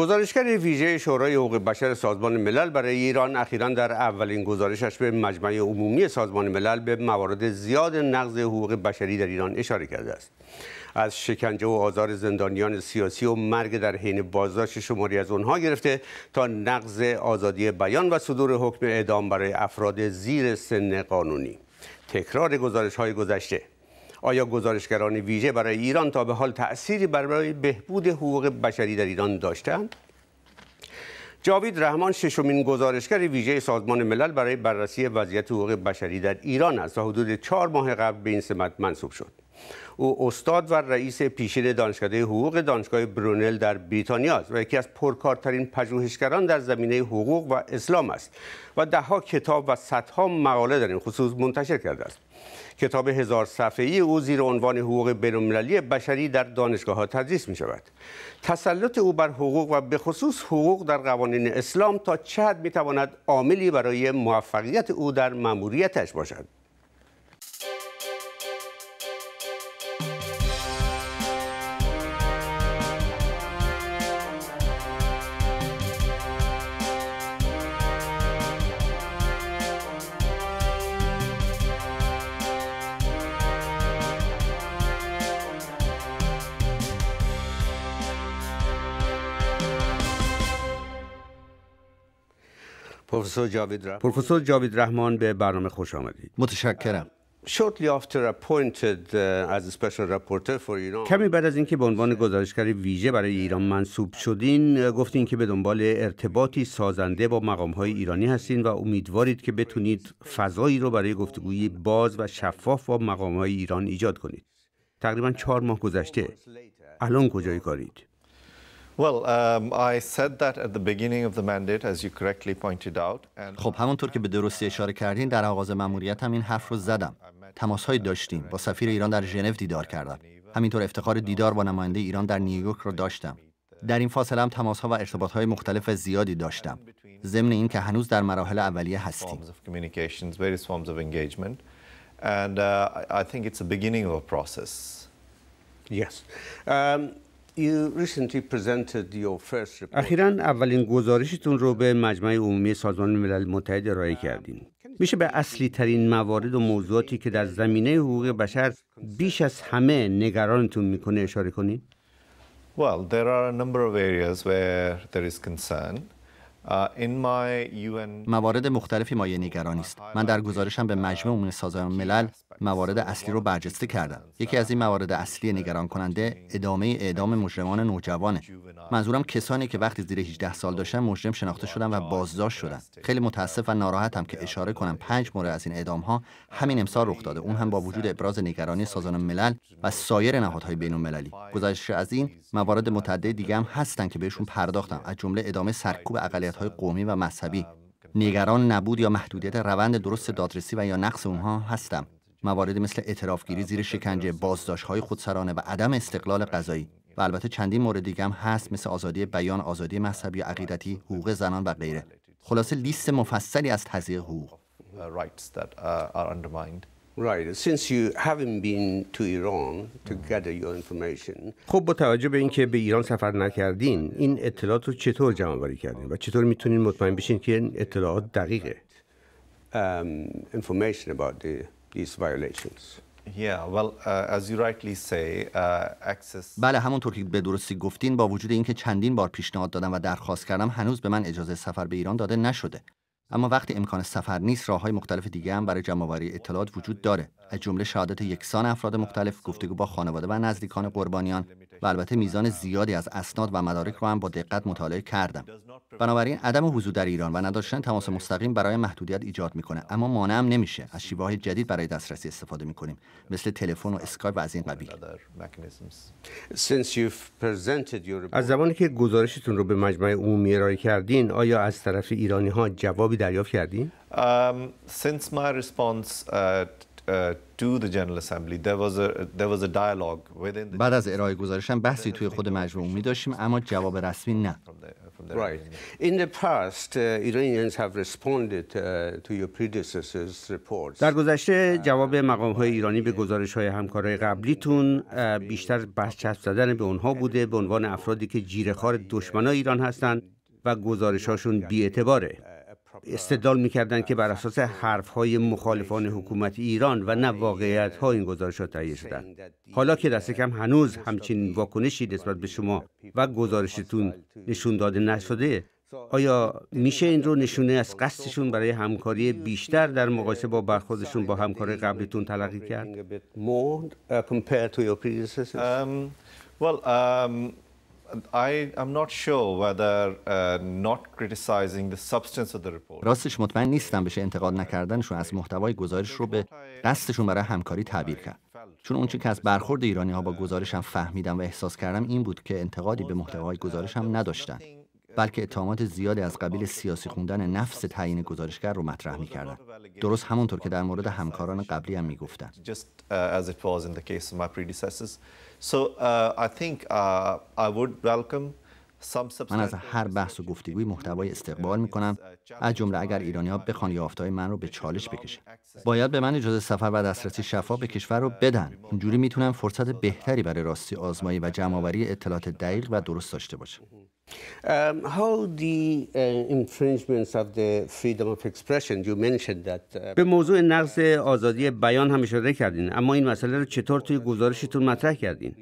گزارشگر ویژه شورای حقوق بشر سازمان ملل برای ایران اخیرا در اولین گزارشش به مجمع عمومی سازمان ملل به موارد زیاد نقض حقوق بشری در ایران اشاره کرده است از شکنجه و آزار زندانیان سیاسی و مرگ در حین بازداشت شماری از آنها گرفته تا نقض آزادی بیان و صدور حکم اعدام برای افراد زیر سن قانونی تکرار گزارش های گذشته آیا گزارشگران ویژه برای ایران تا به حال تأثیری برای بهبود حقوق بشری در ایران داشتند؟ جاوید رحمان ششمین گزارشگر ویژه سازمان ملل برای بررسی وضعیت حقوق بشری در ایران است و حدود چهار ماه قبل به این سمت منصوب شد او استاد و رئیس پیشین دانشکده حقوق دانشگاه برونل در بریتانیا است و یکی از پرکارترین پژوهشگران در زمینه حقوق و اسلام است و دهها کتاب و صدها مقاله در این خصوص منتشر کرده است کتاب هزار صفحه‌ای او زیر عنوان حقوق بین‌المللی بشری در دانشگاه ها تدریس می شود. تسلط او بر حقوق و به خصوص حقوق در قوانین اسلام تا چه حد می تواند عاملی برای موفقیت او در مأموریتش باشد؟ پروفسور جاوید رحمان به برنامه خوش آمدید متشکرم کمی بعد از اینکه به عنوان گزارشگر ویژه برای ایران منصوب شدین uh, گفتین که به دنبال ارتباطی سازنده با مقامهای ایرانی هستین و امیدوارید که بتونید فضایی رو برای گفتگوی باز و شفاف با مقامهای ایران ایجاد کنید تقریبا چهار ماه گذشته الان کجای کارید خب همانطور که به درستی اشاره کردین در آغاز مموریت هم این حرف رو زدم تماسهایی داشتیم با سفیر ایران در ژنو دیدار کردم همینطور افتخار دیدار با نماینده ایران در نیویورک را داشتم در این فاصله هم تماسها و ارتباطهای مختلف زیادی داشتم ضمن این که هنوز در مراحل اولیه هستیم and uh, I think it's beginning of a process. Yes. Um, اخیرا اولین گزارشتون رو به مجمع عمومی سازمان ملل متحد ارائه um, کردین میشه به اصلی ترین موارد و موضوعاتی که در زمینه حقوق بشر بیش از همه نگرانتون میکنه اشاره کنید؟ موارد مختلفی مایه نگرانی است من در گزارشم به مجمع عمومی سازمان ملل موارد اصلی رو برجسته کردم یکی از این موارد اصلی نگران کننده ادامه اعدام مجرمان نوجوانه منظورم کسانی که وقتی زیر 18 سال داشتن مجرم شناخته شدن و بازداشت شدن خیلی متاسف و ناراحتم که اشاره کنم پنج مورد از این اعدام ها همین امسال رخ داده اون هم با وجود ابراز نگرانی سازمان ملل و سایر نهادهای بین المللی گزارش از این موارد متعدد دیگه هم هستن که بهشون پرداختم از جمله ادامه سرکوب اقلیت های قومی و مذهبی نگران نبود یا محدودیت روند درست دادرسی و یا نقص اونها هستم موارد مثل اعترافگیری زیر شکنجه های خودسرانه و عدم استقلال قضایی و البته چندین مورد دیگه هم هست مثل آزادی بیان آزادی مذهبی و عقیدتی حقوق زنان و غیره خلاصه لیست مفصلی از تضییع حقوق uh, uh, خب با توجه به اینکه به ایران سفر نکردین این اطلاعات رو چطور جمع کردین و چطور میتونین مطمئن بشین که این اطلاعات دقیقه بله همونطور که به درستی گفتین با وجود اینکه چندین بار پیشنهاد دادم و درخواست کردم هنوز به من اجازه سفر به ایران داده نشده اما وقتی امکان سفر نیست راه های مختلف دیگه هم برای جمعآوری اطلاعات وجود داره از جمله شهادت یکسان افراد مختلف گفتگو با خانواده و نزدیکان قربانیان و البته میزان زیادی از اسناد و مدارک رو هم با دقت مطالعه کردم بنابراین عدم حضور در ایران و نداشتن تماس مستقیم برای محدودیت ایجاد میکنه اما مانع هم نمیشه از شیوه های جدید برای دسترسی استفاده میکنیم مثل تلفن و اسکایپ و از این قبیل از زمانی که گزارشتون رو به مجمع عمومی ارائه کردین آیا از طرف ایرانی ها جوابی دریافت کردیم um, since my response بعد از ارائه گزارشم بحثی توی خود مجموع می داشتیم اما جواب رسمی نه در گذشته uh, جواب مقام های ایرانی به گزارش های همکارای قبلیتون uh, بیشتر چسب زدن به اونها بوده به عنوان افرادی که دشمن uh, دشمنان ایران هستند و گزارش هاشون بی‌اعتباره. استدلال میکردند که بر اساس های مخالفان حکومت ایران و نه uh, واقعیت ها این گزارشات تهیه شدند حالا که دست کم هنوز همچین واکنشی نسبت به شما و گزارشتون نشون داده نشده آیا میشه این رو نشونه از قصدشون برای همکاری بیشتر در مقایسه با برخوردشون با همکار قبلیتون تلقی کرد؟ I not راستش مطمئن نیستم بشه انتقاد نکردنشون از محتوای گزارش رو به دستشون برای همکاری تعبیر کرد. چون اونچه که از برخورد ایرانی ها با گزارشم فهمیدم و احساس کردم این بود که انتقادی به محتوای گزارشم نداشتن. بلکه اتهامات زیادی از قبیل سیاسی خوندن نفس تعیین گزارشگر رو مطرح میکردن درست همونطور که در مورد همکاران قبلی هم میگفتن uh, uh, uh, من از هر بحث و گفتگوی محتوای استقبال می کنم از جمله اگر ایرانی ها بخوان یافتهای من رو به چالش بکشن باید به من اجازه سفر و دسترسی شفا به کشور رو بدن اینجوری میتونم فرصت بهتری برای راستی آزمایی و جمعآوری اطلاعات دقیق و درست داشته باشم Um, how the uh, infringements of the freedom of expression you mentioned that uh, به موضوع نقض آزادی بیان هم اشاره کردین اما این مسئله رو چطور توی گزارشتون مطرح کردین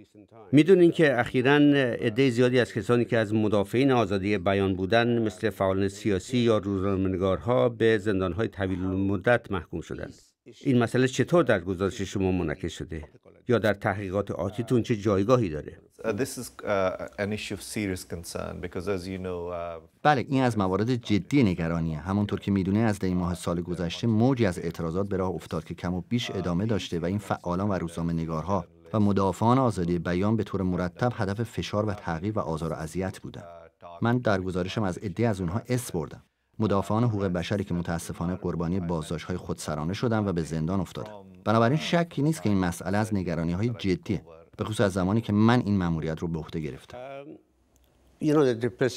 میدونین که اخیرا عده زیادی از کسانی که از مدافعین آزادی بیان بودن مثل فعالان سیاسی یا روزنامه‌نگارها به زندان‌های طویل مدت محکوم شدند این مسئله چطور در گزارش شما منعکس شده یا در تحقیقات آتیتون چه جایگاهی داره uh, uh, uh, بله این از موارد جدی نگرانیه همونطور که میدونه از دی ماه سال گذشته موجی از اعتراضات به راه افتاد که کم و بیش ادامه داشته و این فعالان و روزنامه نگارها و مدافعان آزادی بیان به طور مرتب هدف فشار و تعقیب و آزار و اذیت بودن من در گزارشم از عده از اونها اس بردم مدافعان حقوق بشری که متاسفانه قربانی بازداشت های خودسرانه شدند و به زندان افتادند بنابراین شکی نیست که این مسئله از نگرانی های جدیه به خصوص از زمانی که من این مأموریت رو به عهده گرفتم um,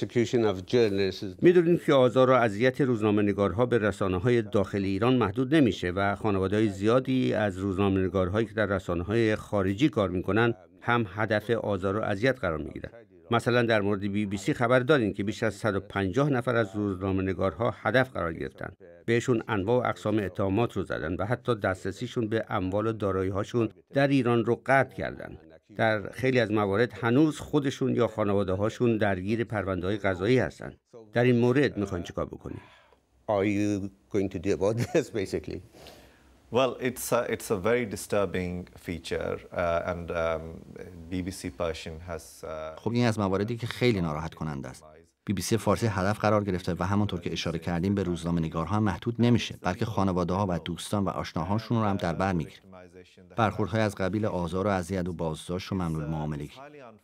میدونید که آزار و اذیت روزنامه به رسانه های داخل ایران محدود نمیشه و خانواده های زیادی از روزنامه که در رسانه های خارجی کار میکنن هم هدف آزار و اذیت قرار میگیرند. مثلا در مورد بی بی سی خبر دارین که بیش از 150 نفر از روزنامه‌نگارها هدف قرار گرفتن. بهشون انواع و اقسام اتهامات رو زدن و حتی دسترسیشون به اموال و دارایی‌هاشون در ایران رو قطع کردند. در خیلی از موارد هنوز خودشون یا خانواده هاشون درگیر پرونده های قضایی هستن. در این مورد میخواین چیکار بکنید؟ Well, it's a, it's a very disturbing feature uh, and um, BBC Persian has uh, خب این از مواردی که خیلی ناراحت کننده است. بی فارسی هدف قرار گرفته و همانطور که اشاره کردیم به روزنامه نگارها هم محدود نمیشه بلکه خانواده ها و دوستان و آشناهاشون رو هم در بر میگیره برخوردهای از قبیل آزار و اذیت و بازداشت و ممنوع معاملگی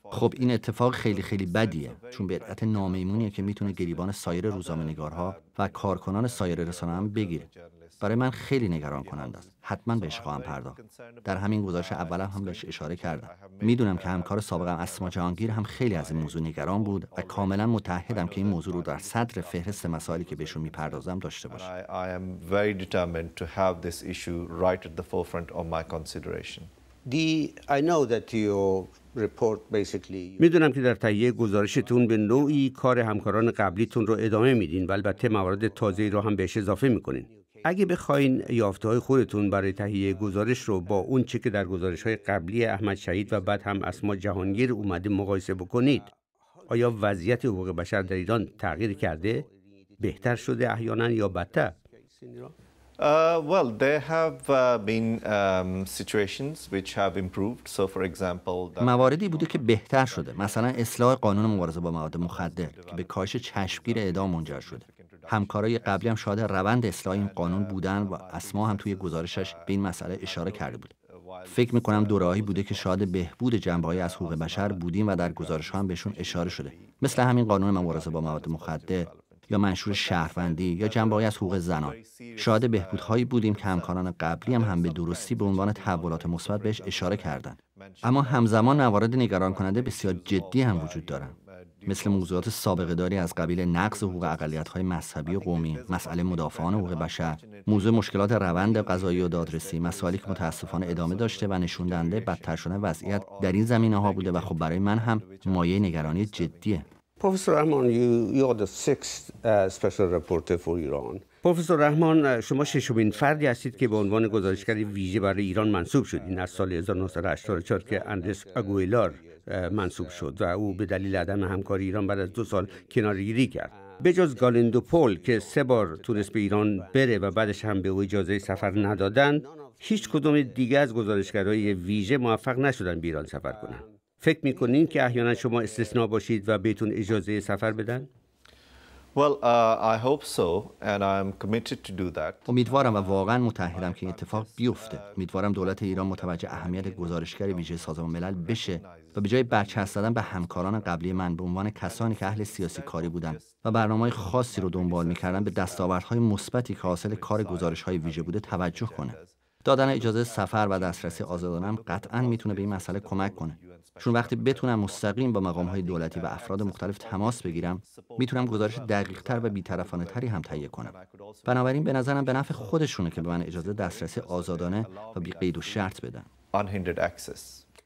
خب این اتفاق خیلی خیلی بدیه چون به بدعت نامیمونیه که میتونه گریبان سایر روزنامه نگارها و کارکنان سایر رسانه هم بگیره برای من خیلی نگران کنند است حتما بهش خواهم پرداخت در همین گزارش اولم هم بهش اشاره کردم میدونم که همکار سابقم اسما جهانگیر هم خیلی از این موضوع نگران بود و کاملا متحدم که این موضوع رو در صدر فهرست مسائلی که بهشون میپردازم داشته باشه میدونم که در تهیه گزارشتون به نوعی کار همکاران قبلیتون رو ادامه میدین و البته موارد تازهی رو هم بهش اضافه میکنین اگه بخواین یافته های خودتون برای تهیه گزارش رو با اون چه که در گزارش های قبلی احمد شهید و بعد هم اسما جهانگیر اومده مقایسه بکنید آیا وضعیت حقوق بشر در ایران تغییر کرده بهتر شده احیانا یا بدتر مواردی بوده که بهتر شده. مثلا اصلاح قانون مبارزه با مواد مخدر که به کاهش چشمگیر اعدام منجر شده. همکارای قبلی هم شاهد روند اصلاح این قانون بودن و اسما هم توی گزارشش به این مسئله اشاره کرده بود فکر میکنم دورهایی بوده که شاهد بهبود جنبه از حقوق بشر بودیم و در گزارش هم بهشون اشاره شده مثل همین قانون مبارزه با مواد مخدر یا منشور شهروندی یا جنبه از حقوق زنان شاهد بهبودهایی بودیم که همکاران قبلی هم هم به درستی به عنوان تحولات مثبت بهش اشاره کردند اما همزمان موارد نگران کننده بسیار جدی هم وجود دارند مثل موضوعات سابقه داری از قبیل نقض حقوق های مذهبی و قومی، مسئله مدافعان حقوق بشر، موضوع مشکلات روند قضایی و دادرسی، مسائلی که متاسفانه ادامه داشته و نشون بدتر شدن وضعیت در این زمینه ها بوده و خب برای من هم مایه نگرانی جدیه. پروفسور پروفسور رحمان شما ششمین فردی هستید که به عنوان گزارشگر ویژه برای ایران منصوب این از سال 1984 که اندرس اگویلار منصوب شد و او به دلیل عدم همکاری ایران بعد از دو سال کنارگیری کرد به بجز پول که سه بار تونست به ایران بره و بعدش هم به او اجازه سفر ندادن هیچ کدوم دیگه از گزارشگرهای ویژه موفق نشدن به ایران سفر کنند فکر میکنین که احیانا شما استثنا باشید و بهتون اجازه سفر بدن hope امیدوارم و واقعا متعهدم که این اتفاق بیفته. امیدوارم دولت ایران متوجه اهمیت گزارشگر ویژه سازمان ملل بشه و به جای برچسب زدن به همکاران قبلی من به عنوان کسانی که اهل سیاسی کاری بودن و برنامه خاصی رو دنبال میکردن به دستاوردهای مثبتی که حاصل کار گزارش های ویژه بوده توجه کنه. دادن اجازه سفر و دسترسی آزادانم قطعا میتونه به این مسئله کمک کنه چون وقتی بتونم مستقیم با مقام های دولتی و افراد مختلف تماس بگیرم میتونم گزارش دقیق تر و بیطرفانه تری هم تهیه کنم بنابراین به نظرم به نفع خودشونه که به من اجازه دسترسی آزادانه و بی قید و شرط بدن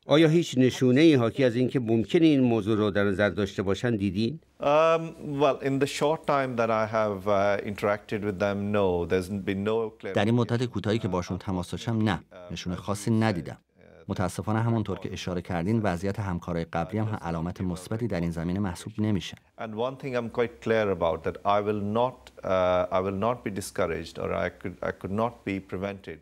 آیا هیچ نشونه ای حاکی از اینکه ممکن این موضوع رو در نظر داشته باشن دیدین؟ um, uh, در این مدت کوتاهی که باشون تماس داشتم نه نشونه خاصی ندیدم متاسفانه همانطور که اشاره کردین وضعیت همکارای قبلی هم علامت مثبتی در این زمینه محسوب نمیشه. Uh,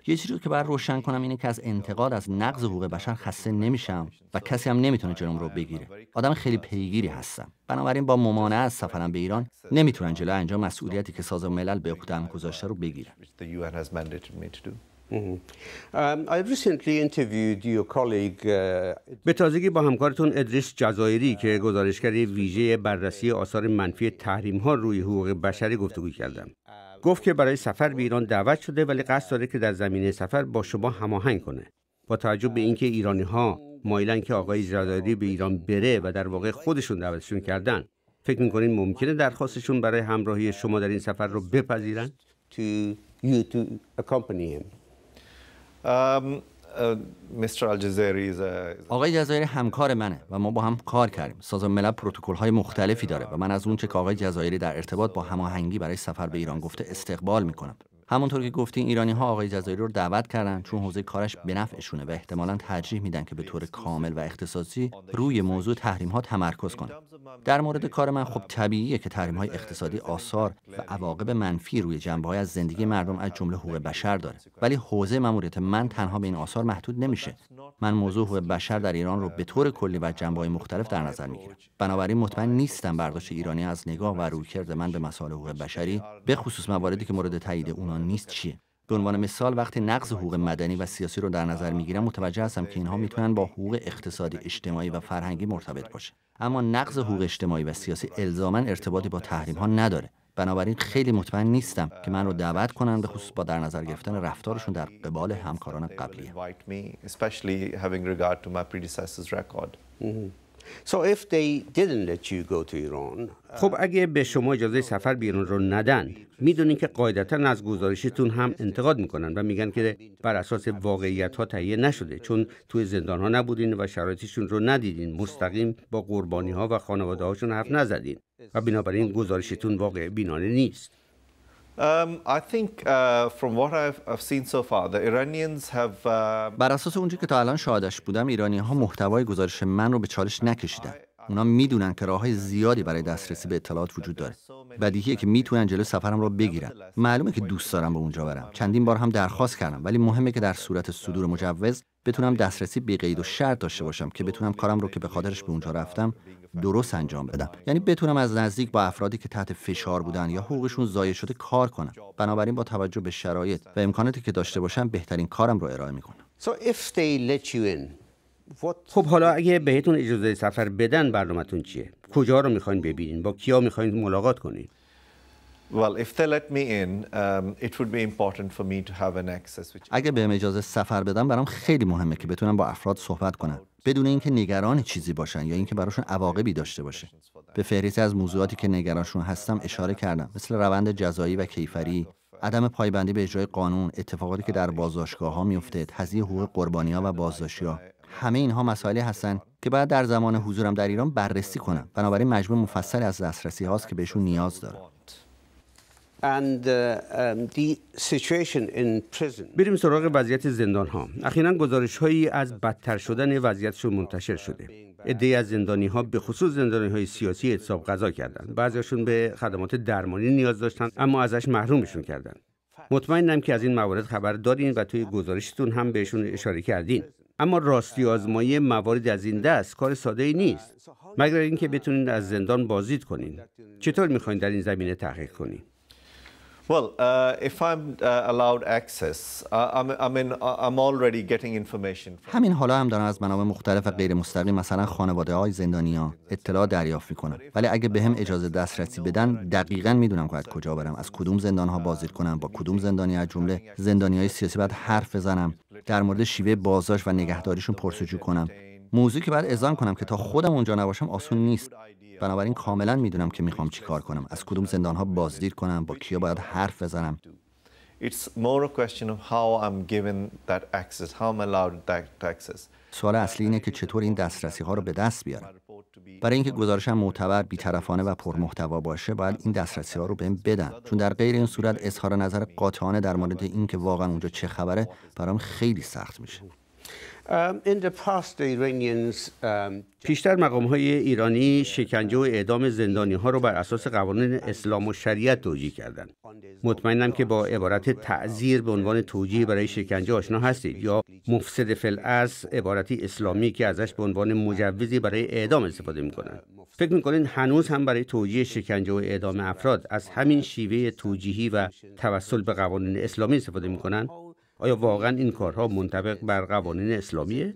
یه چیزی که باید روشن کنم اینه که از انتقاد از نقض حقوق بشر خسته نمیشم و کسی هم نمیتونه جلوم رو بگیره. آدم خیلی پیگیری هستم. بنابراین با ممانعه از سفرم به ایران نمیتونن جلو انجام مسئولیتی که سازمان ملل به خودم گذاشته رو بگیرن. Uh, به تازگی با همکارتون ادریس جزایری که گزارشگر ویژه بررسی آثار منفی تحریم ها روی حقوق بشری گفتگو کردم. گفت که برای سفر به ایران دعوت شده ولی قصد داره که در زمینه سفر با شما هماهنگ کنه. با تعجب به اینکه ایرانی ها مایلن که آقای جزایری به ایران بره و در واقع خودشون دعوتشون کردن. فکر میکنین ممکنه درخواستشون برای همراهی شما در این سفر رو بپذیرن؟ Um, uh, آقای جزایری همکار منه و ما با هم کار کردیم سازمان ملل پروتکل های مختلفی داره و من از اونچه که آقای جزایری در ارتباط با هماهنگی برای سفر به ایران گفته استقبال میکنم همونطور که گفتین ایرانی ها آقای جزایری رو دعوت کردن چون حوزه کارش به نفعشونه و احتمالا ترجیح میدن که به طور کامل و اختصاصی روی موضوع تحریم ها تمرکز کنن. در مورد کار من خب طبیعیه که تحریم های اقتصادی آثار و عواقب منفی روی جنبه از زندگی مردم از جمله حقوق بشر داره. ولی حوزه مأموریت من تنها به این آثار محدود نمیشه. من موضوع حقوق بشر در ایران رو به طور کلی و جنبه های مختلف در نظر میگیرم. بنابراین مطمئن نیستم برداشت ایرانی از نگاه و رویکرد من به مسائل حقوق بشری به خصوص مواردی که مورد تایید اونان آن نیست چیه به عنوان مثال وقتی نقض حقوق مدنی و سیاسی رو در نظر میگیرم متوجه هستم که اینها میتونن با حقوق اقتصادی اجتماعی و فرهنگی مرتبط باشه اما نقض حقوق اجتماعی و سیاسی الزاما ارتباطی با تحریم ها نداره بنابراین خیلی مطمئن نیستم که من رو دعوت کنند به خصوص با در نظر گرفتن رفتارشون در قبال همکاران قبلی خب اگه به شما اجازه سفر بیرون رو ندن میدونین که قاعدتا از گزارشتون هم انتقاد میکنن و میگن که بر اساس واقعیت ها تهیه نشده چون توی زندان ها نبودین و شرایطشون رو ندیدین مستقیم با قربانی ها و خانواده هاشون حرف نزدین و بنابراین گزارشتون واقع بینانه نیست بر اساس اونجا که تا الان شاهدش بودم ایرانی ها محتوای گزارش من رو به چالش نکشیدن اونا میدونن که راه های زیادی برای دسترسی به اطلاعات وجود داره بدیهیه که میتونن جلو سفرم رو بگیرن معلومه که دوست دارم به اونجا برم چندین بار هم درخواست کردم ولی مهمه که در صورت صدور مجوز بتونم دسترسی بی قید و شرط داشته باشم که بتونم کارم رو که به خاطرش به اونجا رفتم درست انجام بدم آره. یعنی بتونم از نزدیک با افرادی که تحت فشار بودن یا حقوقشون ضایع شده کار کنم بنابراین با توجه به شرایط و امکاناتی که داشته باشم بهترین کارم رو ارائه میکنم خب حالا اگه بهتون اجازه سفر بدن برنامهتون چیه کجا رو میخواین ببینین با کیا میخواین ملاقات کنین um, اگه بهم اجازه سفر بدم برام خیلی مهمه که بتونم با افراد صحبت کنم بدون اینکه نگران چیزی باشن یا اینکه براشون عواقبی داشته باشه به فهرست از موضوعاتی که نگرانشون هستم اشاره کردم مثل روند جزایی و کیفری عدم پایبندی به اجرای قانون اتفاقاتی که در بازداشتگاه ها میفته تضییع حقوق قربانی ها و بازداشتی ها همه اینها مسائلی هستند که باید در زمان حضورم در ایران بررسی کنم بنابراین مجموع مفصل از دسترسی هاست که بهشون نیاز دارم Uh, um, بریم سراغ وضعیت زندان ها اخیرا گزارش هایی از بدتر شدن وضعیتشون منتشر شده عده از زندانی ها به خصوص زندانی های سیاسی اعتصاب غذا کردند بعضیشون به خدمات درمانی نیاز داشتند اما ازش محرومشون کردند مطمئنم که از این موارد خبر دارین و توی گزارشتون هم بهشون اشاره کردین اما راستی آزمایی موارد از این دست کار ساده ای نیست مگر اینکه بتونین از زندان بازدید کنین چطور میخواین در این زمینه تحقیق کنین Well, همین حالا هم دارم از منابع مختلف و غیر مستقیم مثلا خانواده های زندانی ها اطلاع دریافت میکنم ولی اگه به هم اجازه دسترسی بدن دقیقا میدونم باید کجا برم از کدوم زندان ها بازدید کنم با کدوم زندانی از جمله زندانی های سیاسی باید حرف بزنم در مورد شیوه بازداشت و نگهداریشون پرسجو کنم موضوعی که باید ازان کنم که تا خودم اونجا نباشم آسون نیست بنابراین کاملا میدونم که میخوام چی کار کنم از کدوم زندان ها بازدید کنم با کیا باید حرف بزنم سوال اصلی اینه که چطور این دسترسی ها رو به دست بیارم برای اینکه گزارشم معتبر بیطرفانه و پرمحتوا باشه باید این دسترسی ها رو بهم بدن چون در غیر این صورت اظهار نظر قاطعانه در مورد اینکه واقعا اونجا چه خبره برام خیلی سخت میشه پیشتر مقام های ایرانی شکنجه و اعدام زندانی ها رو بر اساس قوانین اسلام و شریعت توجیه کردند. مطمئنم که با عبارت تعذیر به عنوان توجیه برای شکنجه آشنا هستید یا مفسد فل عبارتی اسلامی که ازش به عنوان مجوزی برای اعدام استفاده میکنند. فکر میکنین هنوز هم برای توجیه شکنجه و اعدام افراد از همین شیوه توجیهی و توسل به قوانین اسلامی استفاده میکنند؟ آیا واقعا این کارها منطبق بر قوانین اسلامیه؟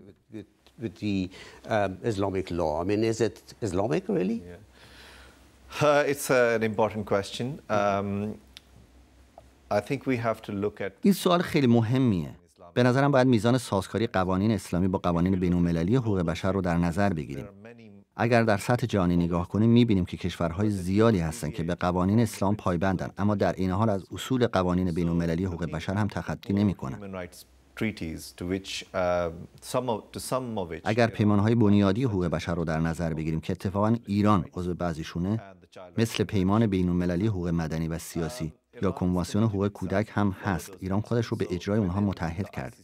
این سوال خیلی مهمیه. به نظرم باید میزان سازکاری قوانین اسلامی با قوانین المللی حقوق بشر رو در نظر بگیریم. اگر در سطح جهانی نگاه کنیم میبینیم که کشورهای زیادی هستند که به قوانین اسلام پایبندن اما در این حال از اصول قوانین بین المللی حقوق بشر هم تخطی نمی کنن. Uh, اگر پیمانهای بنیادی حقوق بشر رو در نظر بگیریم که اتفاقا ایران عضو بعضیشونه مثل پیمان بین المللی حقوق مدنی و سیاسی یا کنوانسیون حقوق کودک هم هست ایران خودش رو به اجرای اونها متحد کرد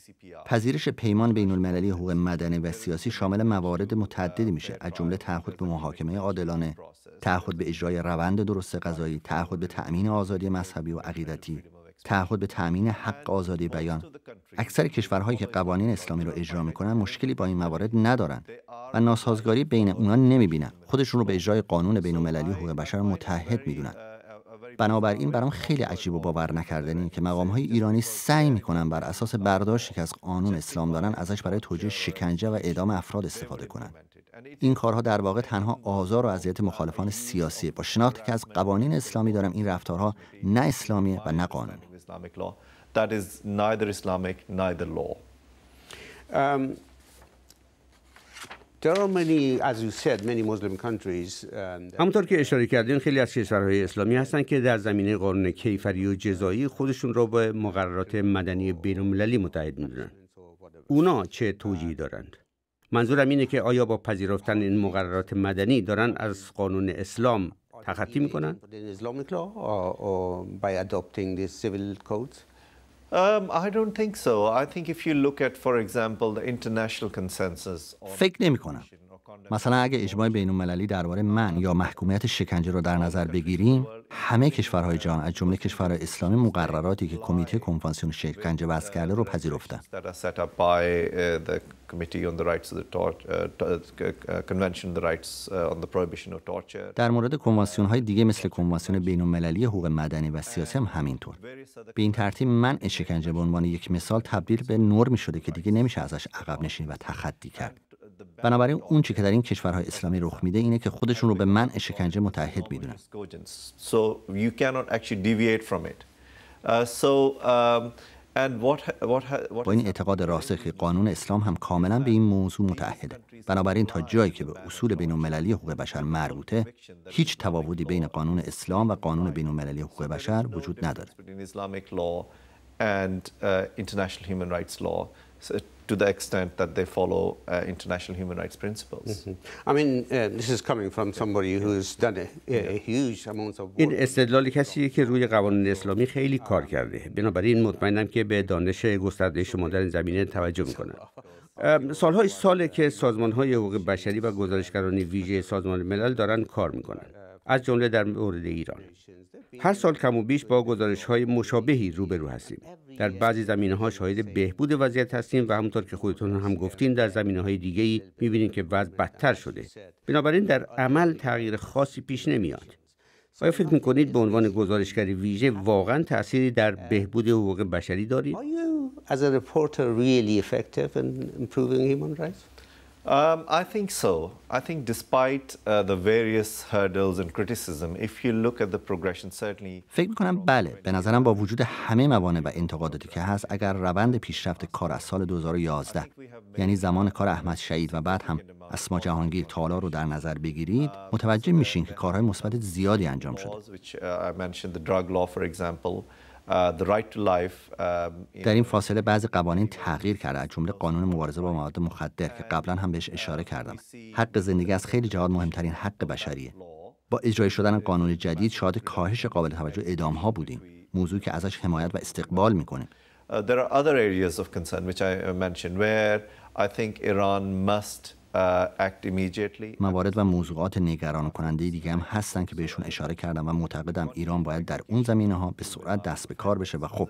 پذیرش پیمان بین المللی حقوق مدنی و سیاسی شامل موارد متعددی میشه از جمله تعهد به محاکمه عادلانه تعهد به اجرای روند درست قضایی تعهد به تأمین آزادی مذهبی و عقیدتی تعهد به تأمین حق آزادی بیان اکثر کشورهایی که قوانین اسلامی رو اجرا میکنن مشکلی با این موارد ندارن و ناسازگاری بین اونها نمیبینن خودشون رو به اجرای قانون بین المللی حقوق بشر متحد میدونن بنابراین برام خیلی عجیب و باور نکردنی یعنی که مقام های ایرانی سعی میکنن بر اساس برداشتی که از قانون اسلام دارن ازش برای توجیه شکنجه و اعدام افراد استفاده کنند. این کارها در واقع تنها آزار و اذیت مخالفان سیاسی با شناخت که از قوانین اسلامی دارم این رفتارها نه اسلامی و نه قانونی. Uh, همونطور که اشاره کردین خیلی از کشورهای اسلامی هستند که در زمینه قانون کیفری و جزایی خودشون را به مقررات مدنی بین المللی متحد میدونن اونا چه توجیهی دارند منظورم اینه که آیا با پذیرفتن این مقررات مدنی دارن از قانون اسلام تخطی میکنن Um, I don't think so. I think if you look at, for example, the international consensus فکر نمی کنم. مثلا اگه اجماع بین المللی درباره من یا محکومیت شکنجه رو در نظر بگیریم همه کشورهای جهان از جمله کشورهای اسلامی مقرراتی که کمیته کنفانسیون شکنجه وضع کرده رو پذیرفتند. Uh, uh, uh, در مورد کنوانسیون های دیگه مثل کنوانسیون بین المللی حقوق مدنی و سیاسی هم همینطور به این ترتیب من شکنجه به عنوان یک مثال تبدیل به می شده که دیگه نمیشه ازش عقب نشینی و تخطی کرد بنابراین اون چی که در این کشورهای اسلامی رخ میده اینه که خودشون رو به منع شکنجه متحد میدونن uh, um, با این اعتقاد راسخ قانون اسلام هم کاملا به این موضوع متحده. بنابراین تا جایی که به اصول بین المللی حقوق بشر مربوطه هیچ تفاوتی بین قانون اسلام و قانون بین المللی حقوق بشر وجود نداره این استدلال کسیه که روی قوانین اسلامی خیلی کار کرده. بنابراین مطمئنم که به دانش گسترده شما در این زمینه توجه میکنند. سالهای ساله که سازمان های حقوق بشری و گزارشگران ویژه سازمان ملل دارن کار میکنن از جمله در مورد ایران هر سال کم و بیش با گزارش های مشابهی روبرو هستیم در بعضی زمینه ها شاهد بهبود وضعیت هستیم و همونطور که خودتون هم گفتین در زمینه های دیگه ای میبینیم که وضع بدتر شده بنابراین در عمل تغییر خاصی پیش نمیاد آیا فکر میکنید به عنوان گزارشگری ویژه واقعا تأثیری در بهبود حقوق بشری دارید؟ Um, I think so. I think despite uh, the various hurdles and criticism, if you look at the progression, certainly فکر میکنم بله به نظرم با وجود همه موانع و انتقاداتی که هست اگر روند پیشرفت کار از سال 2011 یعنی زمان کار احمد شهید و بعد هم اسما جهانگیر تالا رو در نظر بگیرید uh, متوجه میشین که کارهای مثبت زیادی انجام شده uh, Uh, um, در این فاصله بعضی قوانین تغییر کرده از جمله قانون مبارزه با مواد مخدر که قبلا هم بهش اشاره کردم حق زندگی از خیلی جهات مهمترین حق بشریه با اجرای شدن قانون جدید شاهد کاهش قابل توجه ادامها ها بودیم موضوعی که ازش حمایت و استقبال میکنیم uh, There other areas of concern uh, think Iran must Uh, موارد و موضوعات نگران کننده دیگه هم هستن که بهشون اشاره کردم و معتقدم ایران باید در اون زمینه ها به سرعت دست به کار بشه و خب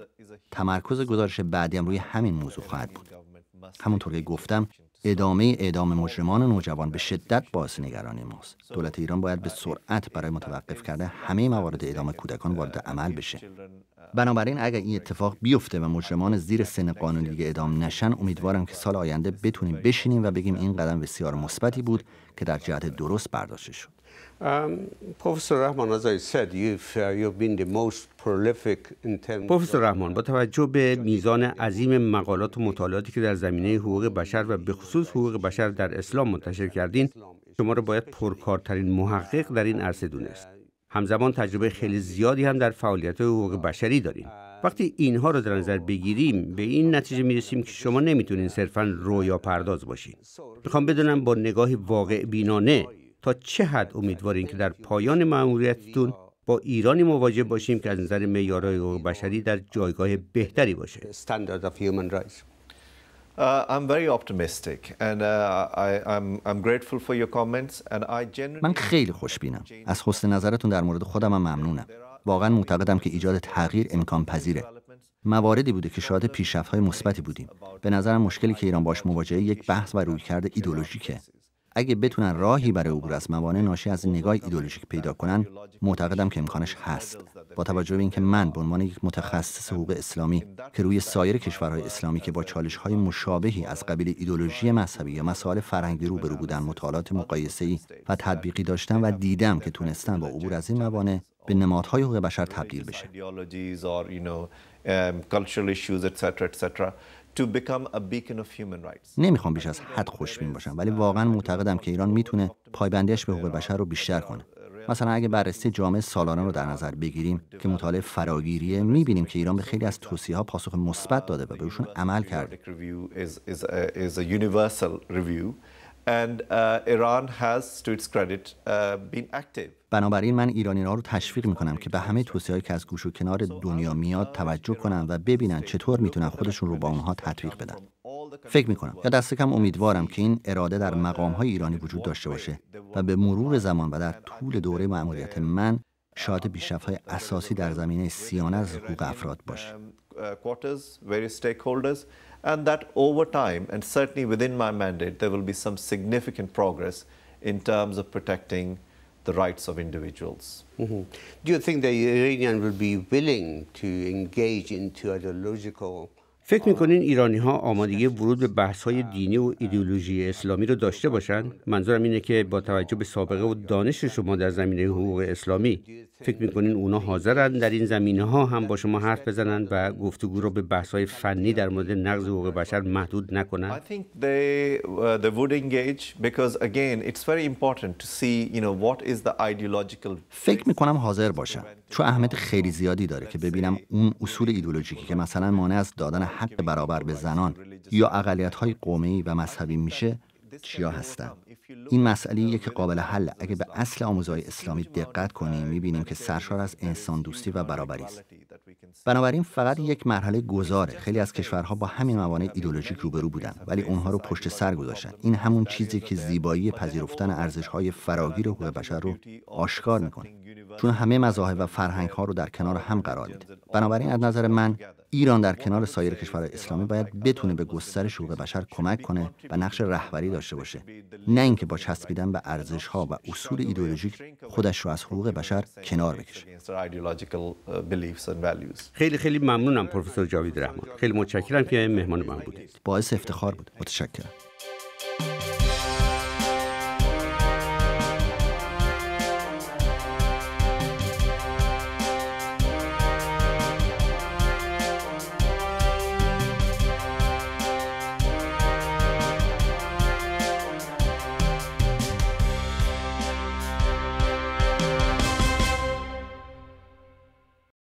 تمرکز گزارش بعدی هم روی همین موضوع خواهد بود همونطور که گفتم ادامه اعدام مجرمان نوجوان به شدت باعث نگرانی ماست دولت ایران باید به سرعت برای متوقف کردن همه موارد اعدام کودکان وارد عمل بشه بنابراین اگر این اتفاق بیفته و مجرمان زیر سن قانون دیگه ادام نشن امیدوارم که سال آینده بتونیم بشینیم و بگیم این قدم بسیار مثبتی بود که در جهت درست برداشته شد پروفسور رحمان با توجه به میزان عظیم مقالات و مطالعاتی که در زمینه حقوق بشر و به خصوص حقوق بشر در اسلام منتشر کردین شما را باید پرکارترین محقق در این عرصه دونست همزمان تجربه خیلی زیادی هم در فعالیت حقوق بشری داریم وقتی اینها رو در نظر بگیریم به این نتیجه میرسیم که شما نمیتونین صرفا رویا پرداز باشین میخوام بدونم با نگاه واقع بینانه تا چه حد امیدوارین که در پایان مأموریتتون با ایرانی مواجه باشیم که از نظر معیارهای حقوق بشری در جایگاه بهتری باشه من خیلی خوشبینم. از حسن نظرتون در مورد خودم هم ممنونم. واقعا معتقدم که ایجاد تغییر امکان پذیره. مواردی بوده که شاهد های مثبتی بودیم. به نظرم مشکلی که ایران باش مواجهه یک بحث و رویکرد ایدولوژیکه. اگه بتونن راهی برای عبور از موانع ناشی از نگاه ایدولوژیک پیدا کنن معتقدم که امکانش هست با توجه به اینکه من به عنوان یک متخصص حقوق اسلامی که روی سایر کشورهای اسلامی که با چالش های مشابهی از قبیل ایدولوژی مذهبی یا مسائل فرهنگی روبرو بودن مطالعات مقایسه ای و تطبیقی داشتم و دیدم که تونستن با عبور از این موانع به نمادهای حقوق بشر تبدیل بشه نمیخوام بیش از حد خوشبین باشم ولی واقعا معتقدم که ایران میتونه پایبندیش به حقوق بشر رو بیشتر کنه مثلا اگه بررسی جامعه سالانه رو در نظر بگیریم که مطالعه فراگیریه میبینیم که ایران به خیلی از توصیه ها پاسخ مثبت داده و بهشون عمل کرده Uh, has, uh, بنابراین من ایرانی ها رو تشویق کنم که به همه توصیه که از گوش و کنار دنیا میاد توجه کنن و ببینن چطور میتونن خودشون رو با اونها تطویق بدن. فکر کنم یا دست کم امیدوارم که این اراده در مقام های ایرانی وجود داشته باشه و به مرور زمان و در طول دوره معمولیت من شاید پیشرفت های اساسی در زمینه سیانه از حقوق افراد باشه. Um, uh, and that over time, and certainly within my mandate, there will be some significant progress in terms of protecting the rights of individuals. Mm -hmm. Do you think the Iranian will be willing to engage into ideological فکر میکنین ایرانی ها آمادگی ورود به بحث های دینی و ایدئولوژی اسلامی رو داشته باشن؟ منظورم اینه که با توجه به سابقه و دانش شما در زمینه حقوق اسلامی فکر میکنین اونا حاضرن در این زمینه ها هم با شما حرف بزنن و گفتگو رو به بحث های فنی در مورد نقض حقوق بشر محدود نکنند؟ uh, فکر میکنم حاضر باشن چون اهمیت خیلی زیادی داره که ببینم اون اصول ایدولوژیکی که مثلا مانع از دادن حق برابر به زنان یا اقلیت‌های قومی و مذهبی میشه چیا هستن این مسئله که قابل حل اگه به اصل آموزهای اسلامی دقت کنیم میبینیم که سرشار از انسان دوستی و برابری است بنابراین فقط یک مرحله گذاره خیلی از کشورها با همین موانع ایدولوژیک روبرو بودن ولی اونها رو پشت سر گذاشتن این همون چیزی که زیبایی پذیرفتن ارزشهای فراگیر حقوق بشر رو آشکار میکنه چون همه مذاهب و فرهنگ ها رو در کنار هم قرار میده بنابراین از نظر من ایران در کنار سایر کشورهای اسلامی باید بتونه به گسترش حقوق بشر کمک کنه و نقش رهبری داشته باشه نه اینکه با چسبیدن به ارزش ها و اصول ایدئولوژیک خودش رو از حقوق بشر کنار بکشه خیلی خیلی ممنونم پروفسور جاوید رحمان خیلی متشکرم که مهمان من بودید باعث افتخار بود متشکرم